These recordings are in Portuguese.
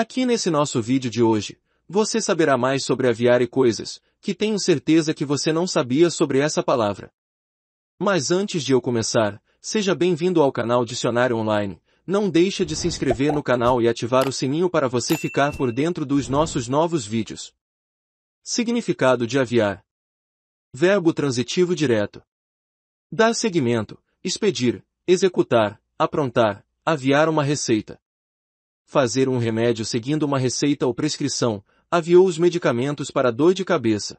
Aqui nesse nosso vídeo de hoje, você saberá mais sobre aviar e coisas, que tenho certeza que você não sabia sobre essa palavra. Mas antes de eu começar, seja bem-vindo ao canal Dicionário Online, não deixa de se inscrever no canal e ativar o sininho para você ficar por dentro dos nossos novos vídeos. Significado de aviar. Verbo transitivo direto. Dar seguimento, expedir, executar, aprontar, aviar uma receita fazer um remédio seguindo uma receita ou prescrição, aviou os medicamentos para dor de cabeça.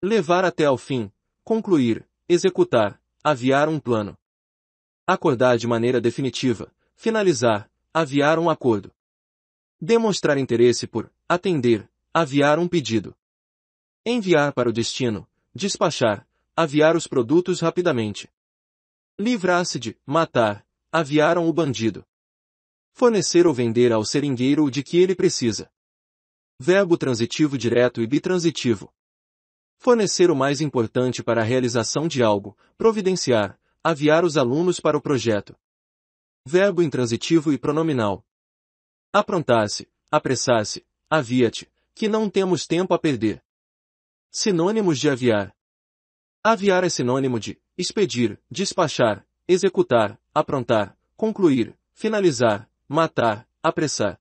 Levar até ao fim, concluir, executar, aviar um plano. Acordar de maneira definitiva, finalizar, aviar um acordo. Demonstrar interesse por, atender, aviar um pedido. Enviar para o destino, despachar, aviar os produtos rapidamente. Livrar-se de, matar, aviaram o bandido fornecer ou vender ao seringueiro o de que ele precisa. Verbo transitivo direto e bitransitivo. Fornecer o mais importante para a realização de algo, providenciar, aviar os alunos para o projeto. Verbo intransitivo e pronominal. Aprontar-se, apressar-se, avia-te, que não temos tempo a perder. Sinônimos de aviar. Aviar é sinônimo de expedir, despachar, executar, aprontar, concluir, finalizar, matar, apressar.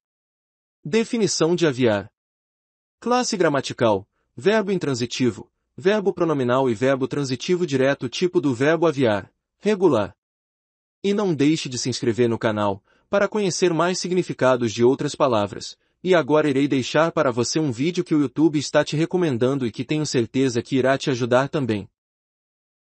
Definição de aviar. Classe gramatical, verbo intransitivo, verbo pronominal e verbo transitivo direto tipo do verbo aviar, regular. E não deixe de se inscrever no canal, para conhecer mais significados de outras palavras. E agora irei deixar para você um vídeo que o YouTube está te recomendando e que tenho certeza que irá te ajudar também.